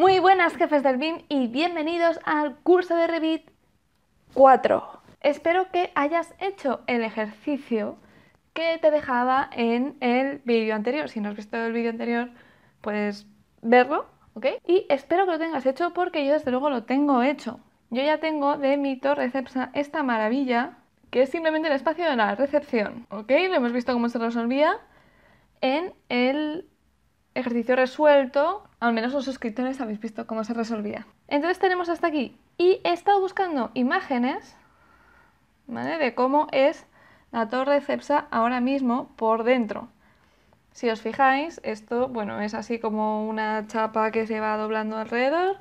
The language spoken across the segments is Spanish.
Muy buenas jefes del BIM y bienvenidos al curso de Revit 4. Espero que hayas hecho el ejercicio que te dejaba en el vídeo anterior. Si no has visto el vídeo anterior, puedes verlo, ¿ok? Y espero que lo tengas hecho porque yo desde luego lo tengo hecho. Yo ya tengo de mi torre Cepsa esta maravilla que es simplemente el espacio de la recepción, ¿ok? Lo hemos visto cómo se resolvía en el ejercicio resuelto, al menos los suscriptores habéis visto cómo se resolvía. Entonces tenemos hasta aquí. Y he estado buscando imágenes de cómo es la torre Cepsa ahora mismo por dentro. Si os fijáis, esto bueno, es así como una chapa que se va doblando alrededor.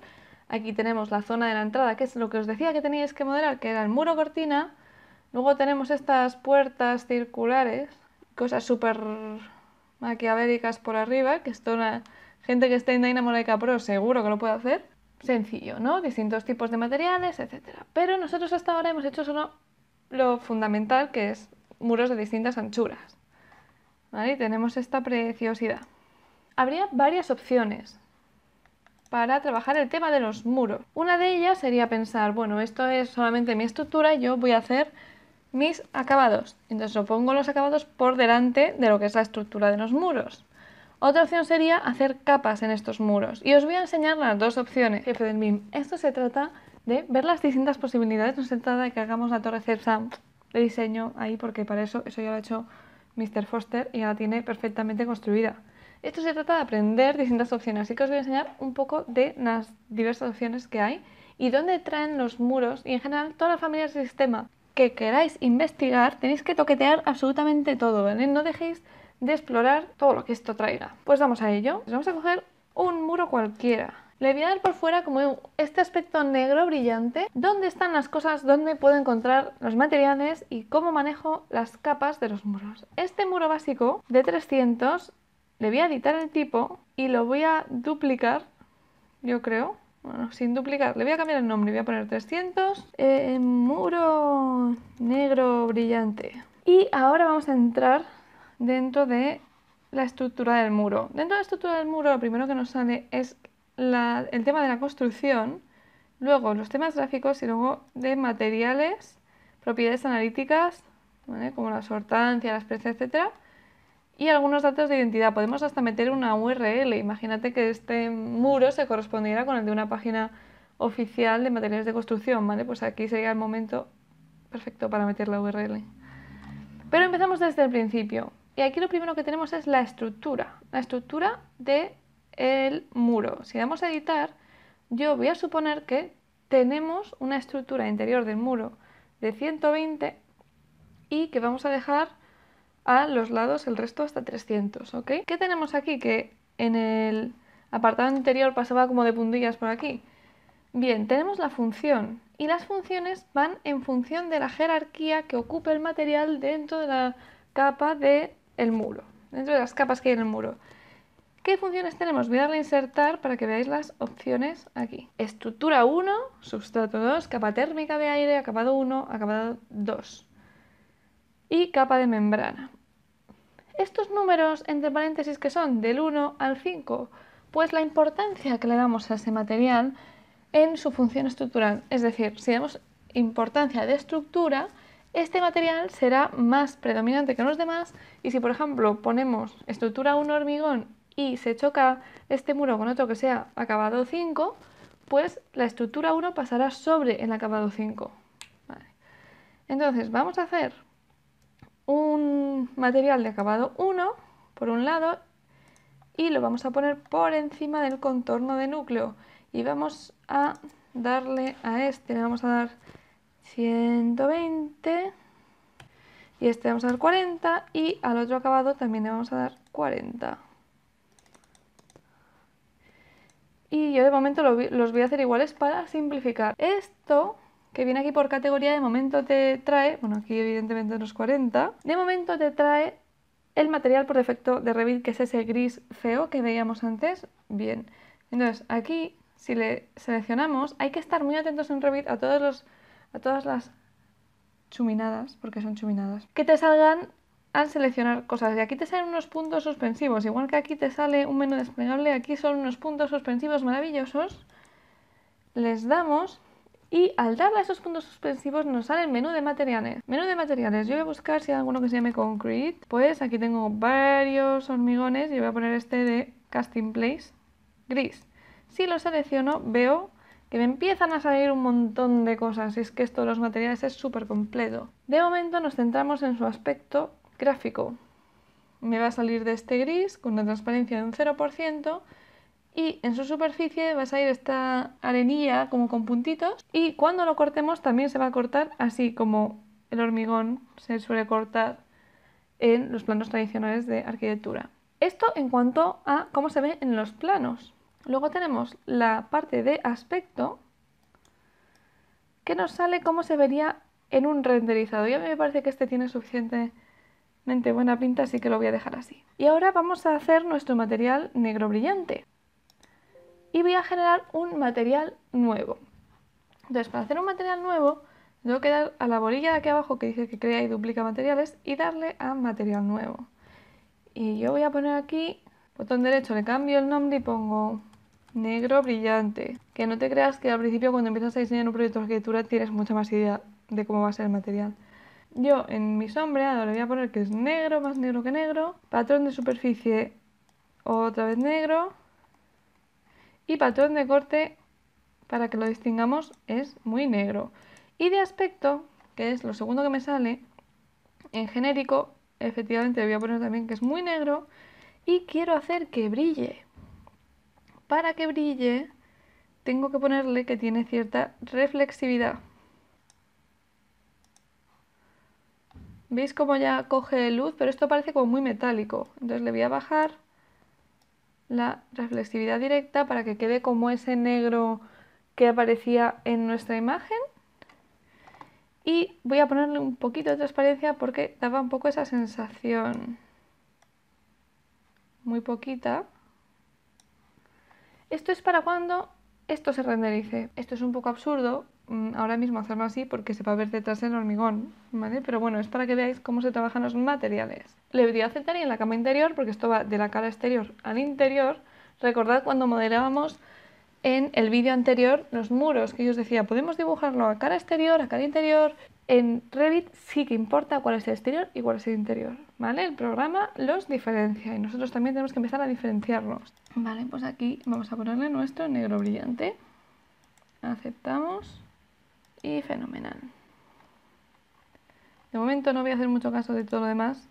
Aquí tenemos la zona de la entrada, que es lo que os decía que teníais que modelar, que era el muro cortina. Luego tenemos estas puertas circulares, cosas súper maquiavélicas por arriba, que esto la gente que está en Leica Pro seguro que lo puede hacer. Sencillo, ¿no? Distintos tipos de materiales, etcétera. Pero nosotros hasta ahora hemos hecho solo lo fundamental, que es muros de distintas anchuras. ¿Vale? Y tenemos esta preciosidad. Habría varias opciones para trabajar el tema de los muros. Una de ellas sería pensar, bueno, esto es solamente mi estructura, yo voy a hacer mis acabados. Entonces pongo los acabados por delante de lo que es la estructura de los muros. Otra opción sería hacer capas en estos muros. Y os voy a enseñar las dos opciones. Jefe del esto se trata de ver las distintas posibilidades. No se trata de que hagamos la torre CEPSA de diseño ahí, porque para eso, eso ya lo ha hecho Mr. Foster y ya la tiene perfectamente construida. Esto se trata de aprender distintas opciones, así que os voy a enseñar un poco de las diversas opciones que hay y dónde traen los muros y en general toda la familia del sistema que queráis investigar, tenéis que toquetear absolutamente todo, No dejéis de explorar todo lo que esto traiga. Pues vamos a ello. Vamos a coger un muro cualquiera. Le voy a dar por fuera como este aspecto negro brillante, dónde están las cosas, dónde puedo encontrar los materiales y cómo manejo las capas de los muros. Este muro básico de 300, le voy a editar el tipo y lo voy a duplicar, yo creo, bueno, sin duplicar. Le voy a cambiar el nombre. Voy a poner 300. Eh, muro negro brillante. Y ahora vamos a entrar dentro de la estructura del muro. Dentro de la estructura del muro lo primero que nos sale es el tema de la construcción, luego los temas gráficos y luego de materiales, propiedades analíticas, como la sortancia, las precios, etcétera y algunos datos de identidad. Podemos hasta meter una URL. Imagínate que este muro se correspondiera con el de una página oficial de materiales de construcción, ¿vale? Pues aquí sería el momento perfecto para meter la URL. Pero empezamos desde el principio. Y aquí lo primero que tenemos es la estructura, la estructura del el muro. Si damos a editar, yo voy a suponer que tenemos una estructura interior del muro de 120 y que vamos a dejar a los lados, el resto hasta 300, ¿ok? ¿Qué tenemos aquí? Que en el apartado anterior pasaba como de puntillas por aquí. Bien, tenemos la función y las funciones van en función de la jerarquía que ocupe el material dentro de la capa del el muro, dentro de las capas que hay en el muro. ¿Qué funciones tenemos? Voy a darle a insertar para que veáis las opciones aquí. Estructura 1, substrato 2, capa térmica de aire, acabado 1, acabado 2 y capa de membrana. Estos números, entre paréntesis, que son del 1 al 5, pues la importancia que le damos a ese material en su función estructural. Es decir, si damos importancia de estructura, este material será más predominante que los demás y si por ejemplo ponemos estructura 1 hormigón y se choca este muro con otro que sea acabado 5, pues la estructura 1 pasará sobre el acabado 5. Entonces vamos a hacer un material de acabado 1 por un lado y lo vamos a poner por encima del contorno de núcleo y vamos a darle a este, le vamos a dar 120 y este vamos a dar 40 y al otro acabado también le vamos a dar 40 y yo de momento los voy a hacer iguales para simplificar esto que viene aquí por categoría, de momento te trae, bueno, aquí evidentemente unos 40, de momento te trae el material por defecto de Revit, que es ese gris feo que veíamos antes. Bien, entonces aquí, si le seleccionamos, hay que estar muy atentos en Revit a, todos los, a todas las chuminadas, porque son chuminadas, que te salgan al seleccionar cosas. Y aquí te salen unos puntos suspensivos, igual que aquí te sale un menú desplegable, aquí son unos puntos suspensivos maravillosos. Les damos y al darle a esos puntos suspensivos nos sale el menú de materiales. Menú de materiales, yo voy a buscar si hay alguno que se llame Concrete. Pues aquí tengo varios hormigones y voy a poner este de Casting Place gris. Si lo selecciono veo que me empiezan a salir un montón de cosas es que esto de los materiales es súper completo. De momento nos centramos en su aspecto gráfico. Me va a salir de este gris con una transparencia de un 0% y en su superficie va a salir esta arenilla como con puntitos y cuando lo cortemos también se va a cortar así como el hormigón se suele cortar en los planos tradicionales de arquitectura. Esto en cuanto a cómo se ve en los planos. Luego tenemos la parte de aspecto que nos sale cómo se vería en un renderizado. Y a mí me parece que este tiene suficientemente buena pinta, así que lo voy a dejar así. Y ahora vamos a hacer nuestro material negro brillante y voy a generar un material nuevo. Entonces, para hacer un material nuevo, tengo que dar a la bolilla de aquí abajo que dice que crea y duplica materiales y darle a material nuevo. Y yo voy a poner aquí, botón derecho, le cambio el nombre y pongo negro brillante. Que no te creas que al principio cuando empiezas a diseñar un proyecto de arquitectura tienes mucha más idea de cómo va a ser el material. Yo en mi sombreado le voy a poner que es negro, más negro que negro. Patrón de superficie, otra vez negro y patrón de corte, para que lo distingamos, es muy negro. Y de aspecto, que es lo segundo que me sale, en genérico, efectivamente voy a poner también que es muy negro y quiero hacer que brille. Para que brille, tengo que ponerle que tiene cierta reflexividad. ¿Veis cómo ya coge luz? Pero esto parece como muy metálico. Entonces le voy a bajar la reflexividad directa para que quede como ese negro que aparecía en nuestra imagen. Y voy a ponerle un poquito de transparencia porque daba un poco esa sensación. Muy poquita. Esto es para cuando esto se renderice. Esto es un poco absurdo Mm, ahora mismo hacerlo así porque se va a ver detrás el hormigón, ¿vale? Pero bueno, es para que veáis cómo se trabajan los materiales. Le voy a aceptar y en la cama interior, porque esto va de la cara exterior al interior. Recordad cuando modelábamos en el vídeo anterior los muros, que yo os decía, podemos dibujarlo a cara exterior, a cara interior. En Revit sí que importa cuál es el exterior y cuál es el interior, ¿vale? El programa los diferencia y nosotros también tenemos que empezar a diferenciarlos. Vale, pues aquí vamos a ponerle nuestro negro brillante. Aceptamos. Y fenomenal. De momento no voy a hacer mucho caso de todo lo demás.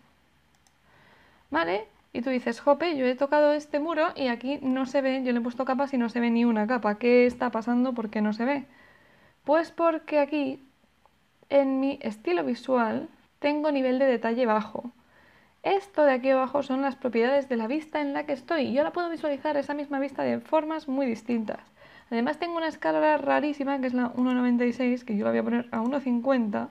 Vale, y tú dices, jope, yo he tocado este muro y aquí no se ve, yo le he puesto capas y no se ve ni una capa. ¿Qué está pasando? ¿Por qué no se ve? Pues porque aquí, en mi estilo visual, tengo nivel de detalle bajo. Esto de aquí abajo son las propiedades de la vista en la que estoy. Yo la puedo visualizar esa misma vista de formas muy distintas. Además tengo una escala rarísima, que es la 1,96, que yo la voy a poner a 1,50,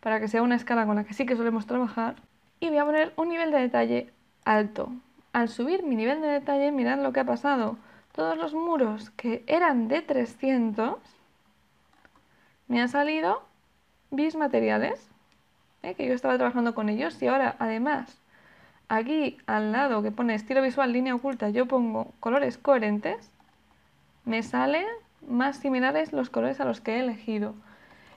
para que sea una escala con la que sí que solemos trabajar. Y voy a poner un nivel de detalle alto. Al subir mi nivel de detalle, mirad lo que ha pasado. Todos los muros que eran de 300, me han salido bis materiales, ¿eh? que yo estaba trabajando con ellos. Y ahora, además, aquí al lado que pone estilo visual, línea oculta, yo pongo colores coherentes me salen más similares los colores a los que he elegido.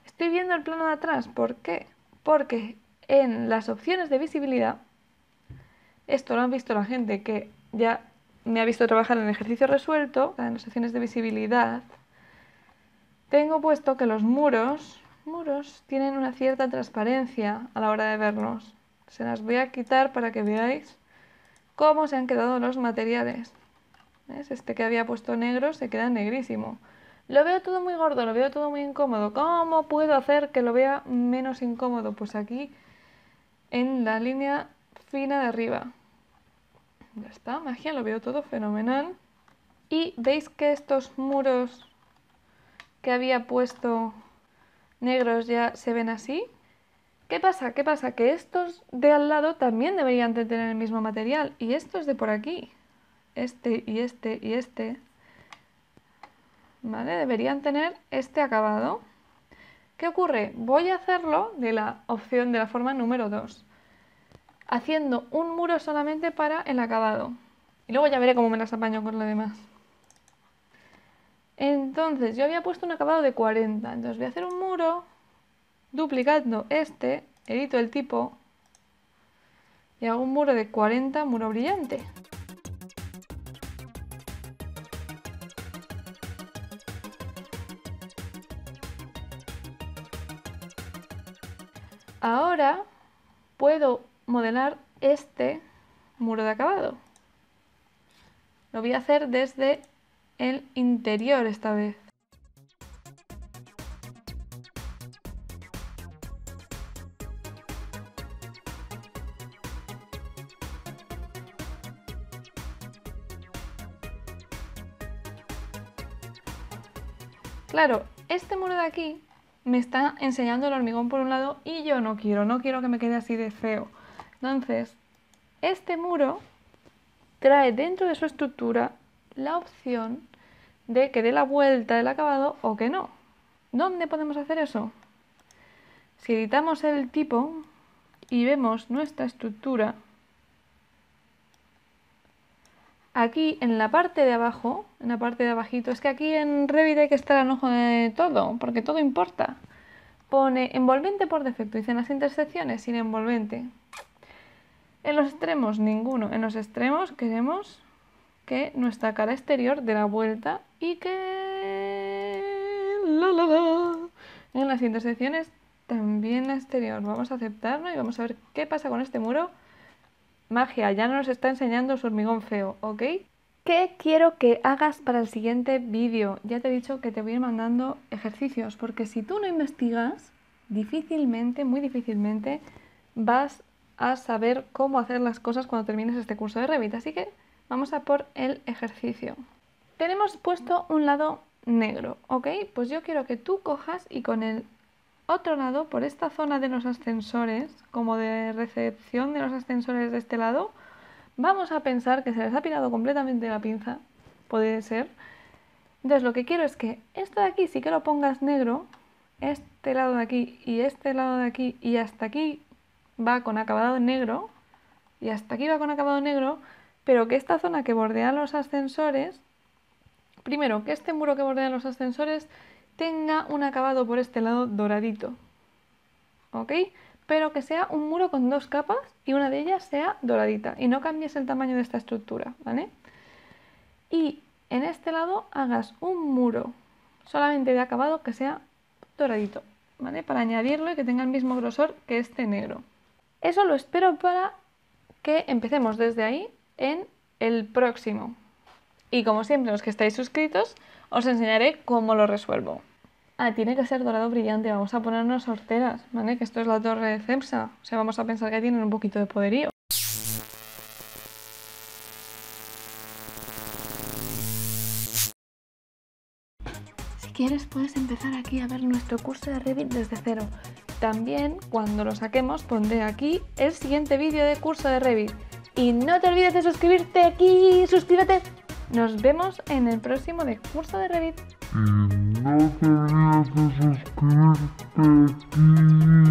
Estoy viendo el plano de atrás. ¿Por qué? Porque en las opciones de visibilidad, esto lo han visto la gente que ya me ha visto trabajar en ejercicio resuelto, en las opciones de visibilidad, tengo puesto que los muros, muros tienen una cierta transparencia a la hora de verlos. Se las voy a quitar para que veáis cómo se han quedado los materiales. Este que había puesto negro se queda negrísimo. Lo veo todo muy gordo, lo veo todo muy incómodo. ¿Cómo puedo hacer que lo vea menos incómodo? Pues aquí, en la línea fina de arriba. Ya está, magia, lo veo todo fenomenal. Y veis que estos muros que había puesto negros ya se ven así. ¿Qué pasa? ¿Qué pasa? Que estos de al lado también deberían de tener el mismo material y estos de por aquí este y este y este, ¿vale? Deberían tener este acabado. ¿Qué ocurre? Voy a hacerlo de la opción de la forma número 2, haciendo un muro solamente para el acabado. Y luego ya veré cómo me las apaño con lo demás. Entonces, yo había puesto un acabado de 40, entonces voy a hacer un muro duplicando este, edito el tipo y hago un muro de 40, muro brillante. Ahora puedo modelar este muro de acabado. Lo voy a hacer desde el interior esta vez. Claro, este muro de aquí me está enseñando el hormigón por un lado y yo no quiero, no quiero que me quede así de feo. Entonces, este muro trae dentro de su estructura la opción de que dé la vuelta del acabado o que no. ¿Dónde podemos hacer eso? Si editamos el tipo y vemos nuestra estructura, aquí en la parte de abajo, en la parte de abajito, es que aquí en Revit hay que estar al ojo de todo, porque todo importa. Pone envolvente por defecto, en las intersecciones sin envolvente. En los extremos, ninguno. En los extremos queremos que nuestra cara exterior dé la vuelta y que... La, la, En las intersecciones también la exterior. Vamos a aceptarlo y vamos a ver qué pasa con este muro. Magia, ya no nos está enseñando su hormigón feo, ¿ok? ¿Qué quiero que hagas para el siguiente vídeo? Ya te he dicho que te voy a ir mandando ejercicios, porque si tú no investigas, difícilmente, muy difícilmente, vas a saber cómo hacer las cosas cuando termines este curso de Revit. Así que vamos a por el ejercicio. Tenemos puesto un lado negro, ¿ok? Pues yo quiero que tú cojas y con el otro lado, por esta zona de los ascensores, como de recepción de los ascensores de este lado, vamos a pensar que se les ha pirado completamente la pinza, puede ser. Entonces lo que quiero es que esto de aquí sí que lo pongas negro, este lado de aquí y este lado de aquí y hasta aquí va con acabado negro y hasta aquí va con acabado negro, pero que esta zona que bordea los ascensores, primero que este muro que bordea los ascensores tenga un acabado por este lado doradito. ¿Ok? Pero que sea un muro con dos capas y una de ellas sea doradita y no cambies el tamaño de esta estructura, ¿vale? Y en este lado hagas un muro solamente de acabado que sea doradito, ¿vale? Para añadirlo y que tenga el mismo grosor que este negro. Eso lo espero para que empecemos desde ahí en el próximo. Y como siempre, los que estáis suscritos, os enseñaré cómo lo resuelvo. Ah, tiene que ser dorado brillante. Vamos a ponernos sorteras, ¿vale? Que esto es la torre de Cepsa. O sea, vamos a pensar que tienen un poquito de poderío. Si quieres puedes empezar aquí a ver nuestro curso de Revit desde cero. También, cuando lo saquemos, pondré aquí el siguiente vídeo de curso de Revit. Y no te olvides de suscribirte aquí. ¡Suscríbete! Nos vemos en el próximo discurso de Reddit. Mm,